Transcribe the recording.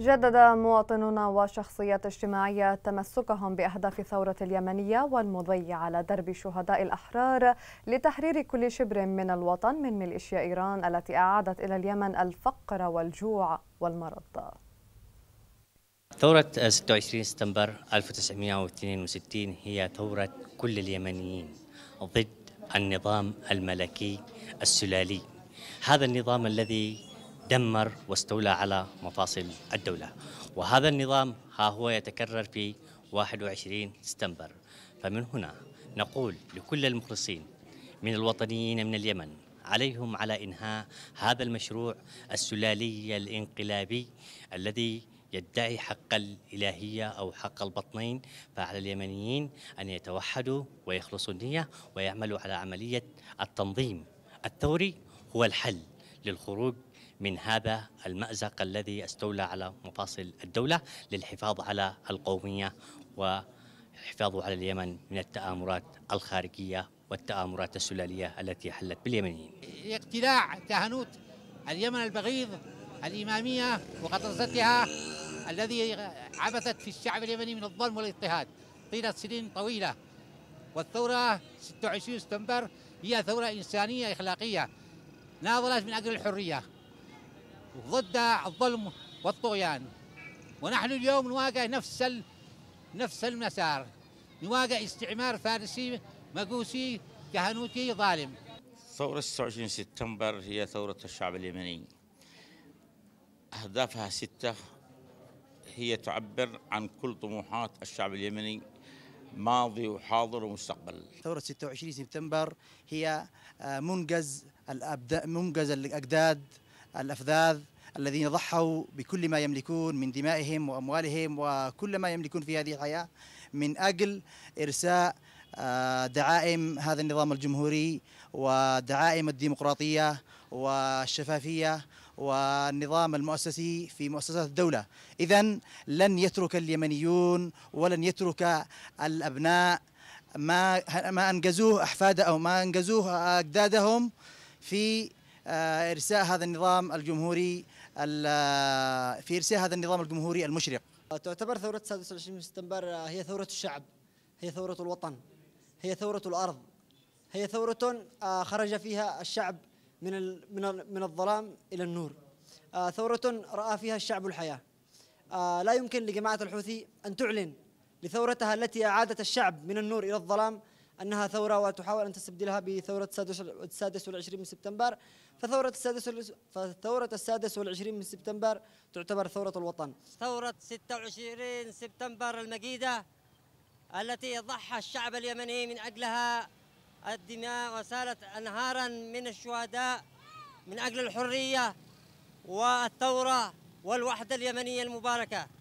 جدد مواطنون وشخصيات اجتماعية تمسكهم بأهداف الثورة اليمنية والمضي على درب شهداء الأحرار لتحرير كل شبر من الوطن من ميليشيا إيران التي أعادت إلى اليمن الفقر والجوع والمرض ثورة 26 سبتمبر 1962 هي ثورة كل اليمنيين ضد النظام الملكي السلالي هذا النظام الذي دمر واستولى على مفاصل الدولة وهذا النظام ها هو يتكرر في 21 سبتمبر فمن هنا نقول لكل المخلصين من الوطنيين من اليمن عليهم على إنهاء هذا المشروع السلالي الإنقلابي الذي يدعي حق الإلهية أو حق البطنين فعلى اليمنيين أن يتوحدوا ويخلصوا النية ويعملوا على عملية التنظيم الثوري هو الحل للخروج من هذا المأزق الذي استولى على مفاصل الدولة للحفاظ على القومية والحفاظ على اليمن من التآمرات الخارجية والتآمرات السلالية التي حلت باليمنيين اقتلاع كهنوت اليمن البغيض الإمامية وقطرستها الذي عبثت في الشعب اليمني من الظلم والاضطهاد طيلة سنين طويلة والثورة 26 سبتمبر هي ثورة إنسانية إخلاقية ناضلت من أجل الحرية ضد الظلم والطغيان ونحن اليوم نواجه نفس ال... نفس المسار نواجه استعمار فارسي مقوسي كهنوتي ظالم ثورة 26 سبتمبر هي ثورة الشعب اليمني أهدافها ستة هي تعبر عن كل طموحات الشعب اليمني ماضي وحاضر ومستقبل ثورة 26 سبتمبر هي آه، منجز الأبداء منجز الأجداد الأفذاذ الذين ضحوا بكل ما يملكون من دمائهم وأموالهم وكل ما يملكون في هذه الحياة من أجل إرساء آه، دعائم هذا النظام الجمهوري ودعائم الديمقراطية والشفافية والنظام المؤسسي في مؤسسات الدولة إذا لن يترك اليمنيون ولن يترك الأبناء ما ما أنجزوه أحفاد أو ما أنجزوه أجدادهم في آه، إرساء هذا النظام الجمهوري آه، في إرساء هذا النظام الجمهوري المشرق آه، تعتبر ثورة 29 من سبتمبر هي ثورة الشعب هي ثورة الوطن هي ثورة الأرض هي ثورة خرج فيها الشعب من من من الظلام إلى النور ثورة رأى فيها الشعب الحياة لا يمكن لجماعة الحوثي أن تعلن لثورتها التي أعادت الشعب من النور إلى الظلام أنها ثورة وتحاول أن تستبدلها بثورة السادس والعشرين من سبتمبر فثورة السادس فثورة السادس والعشرين من سبتمبر تعتبر ثورة الوطن ثورة 26 سبتمبر المجيدة التي ضحى الشعب اليمني من أجلها الدماء وسالت أنهارا من الشهداء من أجل الحرية والثورة والوحدة اليمنية المباركة